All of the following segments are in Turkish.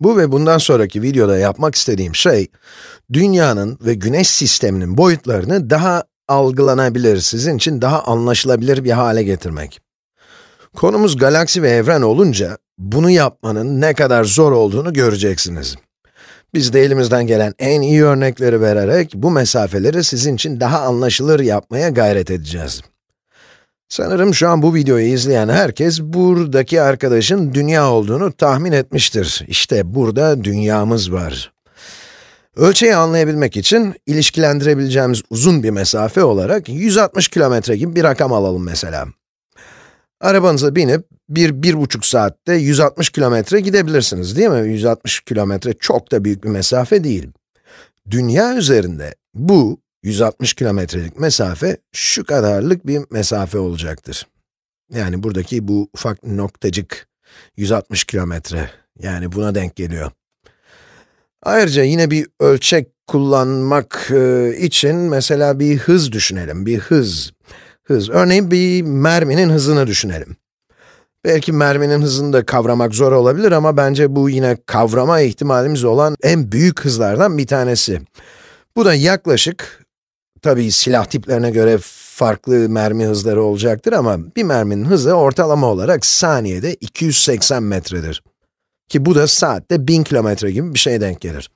Bu ve bundan sonraki videoda yapmak istediğim şey, dünyanın ve güneş sisteminin boyutlarını daha algılanabilir, sizin için daha anlaşılabilir bir hale getirmek. Konumuz galaksi ve evren olunca, bunu yapmanın ne kadar zor olduğunu göreceksiniz. Biz de elimizden gelen en iyi örnekleri vererek, bu mesafeleri sizin için daha anlaşılır yapmaya gayret edeceğiz. Sanırım şu an bu videoyu izleyen herkes buradaki arkadaşın dünya olduğunu tahmin etmiştir. İşte burada dünyamız var. Ölçeyi anlayabilmek için ilişkilendirebileceğimiz uzun bir mesafe olarak 160 kilometre gibi bir rakam alalım mesela. Arabanıza binip bir, bir buçuk saatte 160 kilometre gidebilirsiniz değil mi? 160 kilometre çok da büyük bir mesafe değil. Dünya üzerinde bu 160 kilometrelik mesafe şu kadarlık bir mesafe olacaktır. Yani buradaki bu ufak noktacık 160 kilometre. Yani buna denk geliyor. Ayrıca yine bir ölçek kullanmak e, için mesela bir hız düşünelim, bir hız. Hız, örneğin bir merminin hızını düşünelim. Belki merminin hızını da kavramak zor olabilir ama bence bu yine kavrama ihtimalimiz olan en büyük hızlardan bir tanesi. Bu da yaklaşık Tabii silah tiplerine göre farklı mermi hızları olacaktır ama bir merminin hızı ortalama olarak saniyede 280 metredir. Ki bu da saatte 1000 kilometre gibi bir şey denk gelir.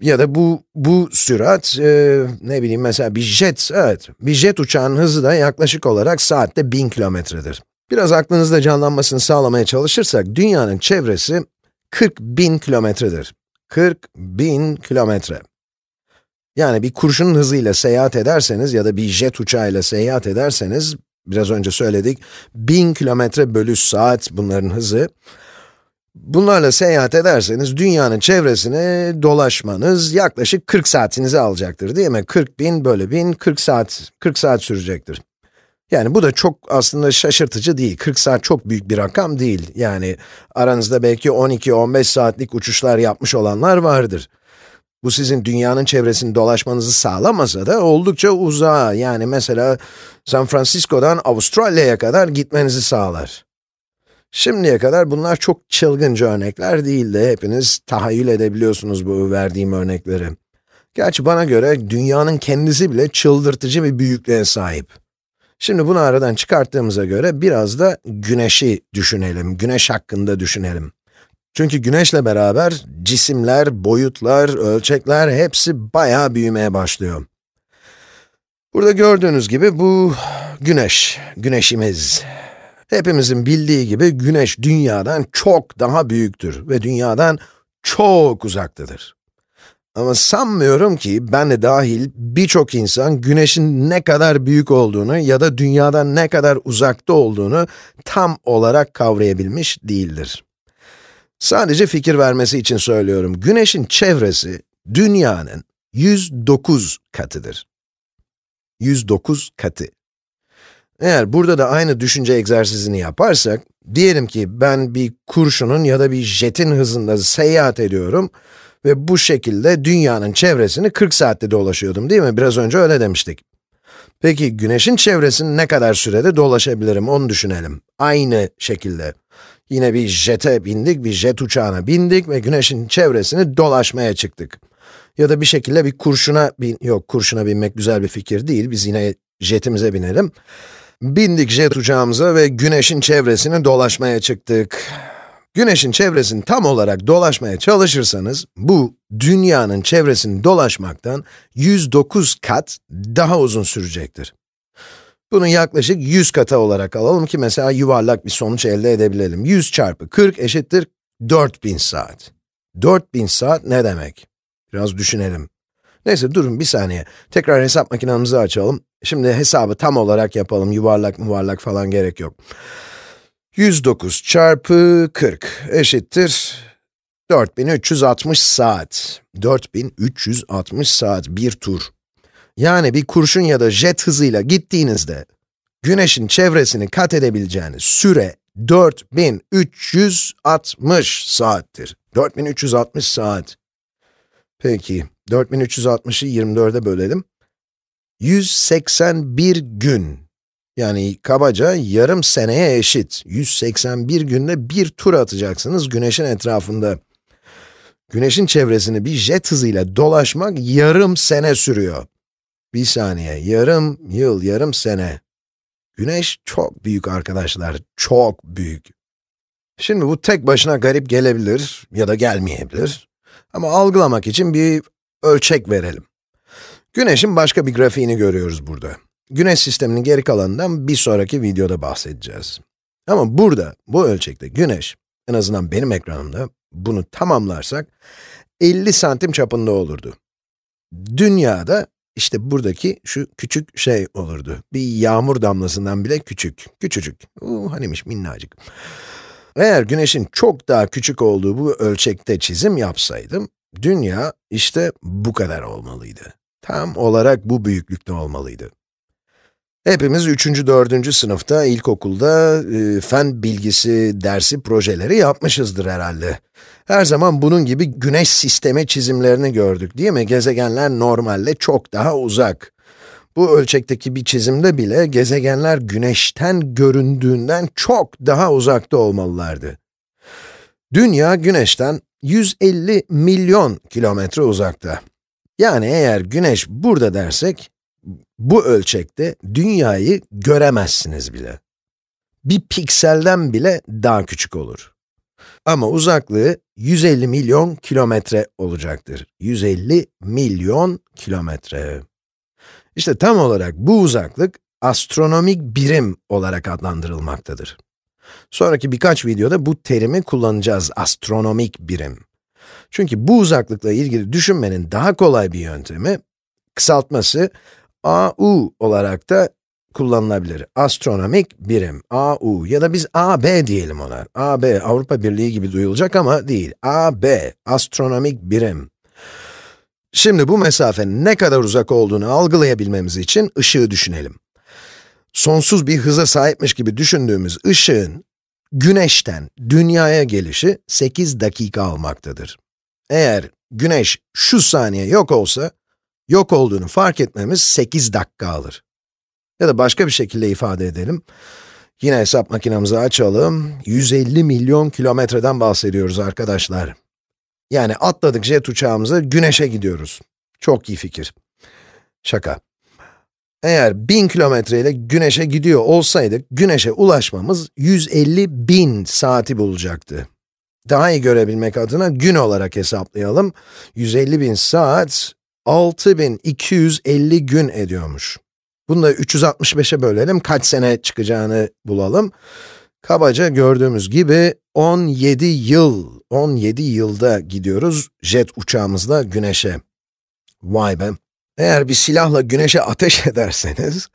Ya da bu, bu sürat, e, ne bileyim mesela bir jet, evet, bir jet uçağının hızı da yaklaşık olarak saatte 1000 kilometredir. Biraz aklınızda canlanmasını sağlamaya çalışırsak, dünyanın çevresi 40 bin kilometredir. 40 bin kilometre. Yani bir kurşunun hızıyla seyahat ederseniz ya da bir jet uçağıyla seyahat ederseniz, biraz önce söyledik, 1000 kilometre bölü saat bunların hızı. Bunlarla seyahat ederseniz dünyanın çevresini dolaşmanız yaklaşık 40 saatinizi alacaktır değil mi? 40 bin bölü 1000, 40 saat, 40 saat sürecektir. Yani bu da çok aslında şaşırtıcı değil. 40 saat çok büyük bir rakam değil. Yani aranızda belki 12-15 saatlik uçuşlar yapmış olanlar vardır. Bu sizin dünyanın çevresini dolaşmanızı sağlamasa da oldukça uzağa, yani mesela San Francisco'dan Avustralya'ya kadar gitmenizi sağlar. Şimdiye kadar bunlar çok çılgınca örnekler değildi. Hepiniz tahayyül edebiliyorsunuz bu verdiğim örnekleri. Gerçi bana göre dünyanın kendisi bile çıldırtıcı bir büyüklüğe sahip. Şimdi bunu aradan çıkarttığımıza göre biraz da güneşi düşünelim, güneş hakkında düşünelim. Çünkü güneşle beraber cisimler, boyutlar, ölçekler hepsi bayağı büyümeye başlıyor. Burada gördüğünüz gibi bu güneş, güneşimiz. Hepimizin bildiği gibi güneş dünyadan çok daha büyüktür ve dünyadan çok uzaktadır. Ama sanmıyorum ki ben de dahil birçok insan güneşin ne kadar büyük olduğunu ya da dünyadan ne kadar uzakta olduğunu tam olarak kavrayabilmiş değildir. Sadece fikir vermesi için söylüyorum. Güneşin çevresi dünyanın 109 katıdır. 109 katı. Eğer burada da aynı düşünce egzersizini yaparsak, diyelim ki ben bir kurşunun ya da bir jetin hızında seyahat ediyorum ve bu şekilde dünyanın çevresini 40 saatte dolaşıyordum değil mi? Biraz önce öyle demiştik. Peki güneşin çevresini ne kadar sürede dolaşabilirim onu düşünelim. Aynı şekilde. Yine bir jete bindik, bir jet uçağına bindik ve güneşin çevresini dolaşmaya çıktık. Ya da bir şekilde bir kurşuna bin... Yok, kurşuna binmek güzel bir fikir değil. Biz yine jetimize binelim. Bindik jet uçağımıza ve güneşin çevresini dolaşmaya çıktık. Güneşin çevresini tam olarak dolaşmaya çalışırsanız, bu dünyanın çevresini dolaşmaktan 109 kat daha uzun sürecektir. Bunun yaklaşık 100 katı olarak alalım ki mesela yuvarlak bir sonuç elde edebilelim. 100 çarpı 40 eşittir 4000 saat. 4000 saat ne demek? Biraz düşünelim. Neyse durun bir saniye. Tekrar hesap makinamızı açalım. Şimdi hesabı tam olarak yapalım. Yuvarlak muvarlak falan gerek yok. 109 çarpı 40 eşittir 4360 saat. 4360 saat bir tur yani bir kurşun ya da jet hızıyla gittiğinizde, güneşin çevresini kat edebileceğiniz süre 4360 saattir. 4360 saat. Peki, 4360'ı 24'e bölelim. 181 gün. Yani kabaca yarım seneye eşit. 181 günde bir tur atacaksınız güneşin etrafında. Güneşin çevresini bir jet hızıyla dolaşmak yarım sene sürüyor. Bir saniye, yarım yıl, yarım sene. Güneş çok büyük arkadaşlar, çok büyük. Şimdi bu tek başına garip gelebilir ya da gelmeyebilir. Ama algılamak için bir ölçek verelim. Güneş'in başka bir grafiğini görüyoruz burada. Güneş sisteminin geri kalanından bir sonraki videoda bahsedeceğiz. Ama burada, bu ölçekte güneş, en azından benim ekranımda, bunu tamamlarsak 50 santim çapında olurdu. Dünya'da işte buradaki şu küçük şey olurdu. Bir yağmur damlasından bile küçük, küçücük. Uuu hanimiş minnacık. Eğer güneşin çok daha küçük olduğu bu ölçekte çizim yapsaydım, dünya işte bu kadar olmalıydı. Tam olarak bu büyüklükte olmalıydı. Hepimiz 3. 4. sınıfta, ilkokulda e, fen bilgisi dersi projeleri yapmışızdır herhalde. Her zaman bunun gibi güneş sistemi çizimlerini gördük değil mi? Gezegenler normalle çok daha uzak. Bu ölçekteki bir çizimde bile gezegenler güneşten göründüğünden çok daha uzakta olmalılardı. Dünya güneşten 150 milyon kilometre uzakta. Yani eğer güneş burada dersek, bu ölçekte dünyayı göremezsiniz bile. Bir pikselden bile daha küçük olur. Ama uzaklığı 150 milyon kilometre olacaktır. 150 milyon kilometre. İşte tam olarak bu uzaklık astronomik birim olarak adlandırılmaktadır. Sonraki birkaç videoda bu terimi kullanacağız, astronomik birim. Çünkü bu uzaklıkla ilgili düşünmenin daha kolay bir yöntemi, kısaltması AU olarak da kullanılabilir. Astronomik birim, AU ya da biz AB diyelim ona. AB, Avrupa Birliği gibi duyulacak ama değil. AB, astronomik birim. Şimdi bu mesafenin ne kadar uzak olduğunu algılayabilmemiz için ışığı düşünelim. Sonsuz bir hıza sahipmiş gibi düşündüğümüz ışığın, Güneş'ten Dünya'ya gelişi 8 dakika almaktadır. Eğer Güneş şu saniye yok olsa, yok olduğunu fark etmemiz 8 dakika alır. Ya da başka bir şekilde ifade edelim. Yine hesap makinemizi açalım. 150 milyon kilometreden bahsediyoruz arkadaşlar. Yani atladık jet uçağımıza güneşe gidiyoruz. Çok iyi fikir. Şaka. Eğer 1000 kilometre ile güneşe gidiyor olsaydık, güneşe ulaşmamız 150 bin saati bulacaktı. Daha iyi görebilmek adına gün olarak hesaplayalım. 150 bin saat, 6250 gün ediyormuş. Bunu da 365'e bölelim, kaç sene çıkacağını bulalım. Kabaca gördüğümüz gibi 17 yıl, 17 yılda gidiyoruz jet uçağımızla güneşe. Vay be! Eğer bir silahla güneşe ateş ederseniz,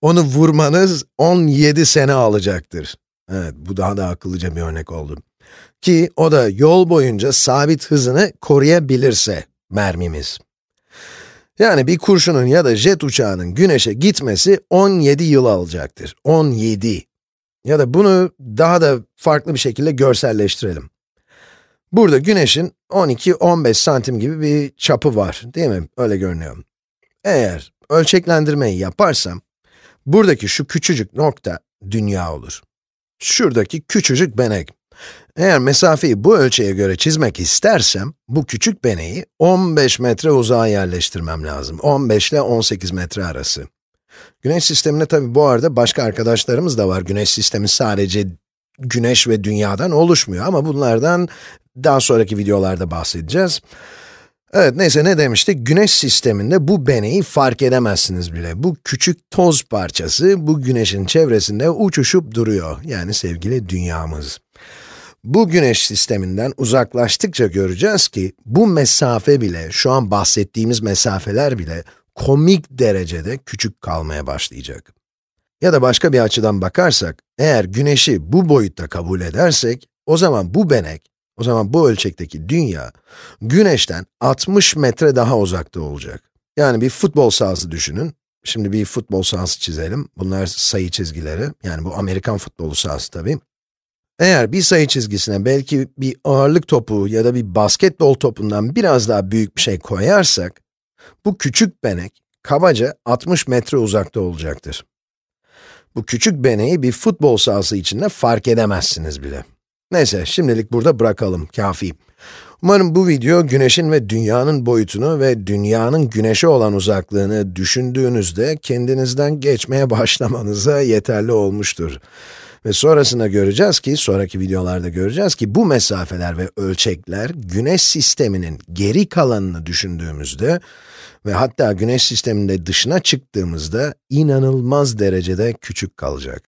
onu vurmanız 17 sene alacaktır. Evet, bu daha da akıllıca bir örnek oldu. Ki o da yol boyunca sabit hızını koruyabilirse mermimiz. Yani bir kurşunun ya da jet uçağının güneşe gitmesi 17 yıl alacaktır. 17. Ya da bunu daha da farklı bir şekilde görselleştirelim. Burada güneşin 12-15 santim gibi bir çapı var, değil mi? Öyle görünüyor. Eğer ölçeklendirmeyi yaparsam, buradaki şu küçücük nokta dünya olur. Şuradaki küçücük benek. Eğer mesafeyi bu ölçüye göre çizmek istersem, bu küçük beneyi 15 metre uzağa yerleştirmem lazım. 15 ile 18 metre arası. Güneş sistemine tabi bu arada başka arkadaşlarımız da var. Güneş sistemi sadece güneş ve dünyadan oluşmuyor ama bunlardan daha sonraki videolarda bahsedeceğiz. Evet, neyse ne demiştik? Güneş sisteminde bu beneyi fark edemezsiniz bile. Bu küçük toz parçası, bu güneşin çevresinde uçuşup duruyor. Yani sevgili dünyamız bu güneş sisteminden uzaklaştıkça göreceğiz ki, bu mesafe bile, şu an bahsettiğimiz mesafeler bile komik derecede küçük kalmaya başlayacak. Ya da başka bir açıdan bakarsak, eğer güneşi bu boyutta kabul edersek, o zaman bu benek, o zaman bu ölçekteki dünya, güneşten 60 metre daha uzakta olacak. Yani bir futbol sahası düşünün. Şimdi bir futbol sahası çizelim. Bunlar sayı çizgileri. Yani bu Amerikan futbolu sahası tabii. Eğer bir sayı çizgisine belki bir ağırlık topu ya da bir basketbol topundan biraz daha büyük bir şey koyarsak, bu küçük benek kabaca 60 metre uzakta olacaktır. Bu küçük beneği bir futbol sahası içinde fark edemezsiniz bile. Neyse, şimdilik burada bırakalım, kafi. Umarım bu video güneşin ve dünyanın boyutunu ve dünyanın güneşe olan uzaklığını düşündüğünüzde kendinizden geçmeye başlamanıza yeterli olmuştur. Ve sonrasında göreceğiz ki, sonraki videolarda göreceğiz ki bu mesafeler ve ölçekler güneş sisteminin geri kalanını düşündüğümüzde ve hatta güneş sisteminde dışına çıktığımızda inanılmaz derecede küçük kalacak.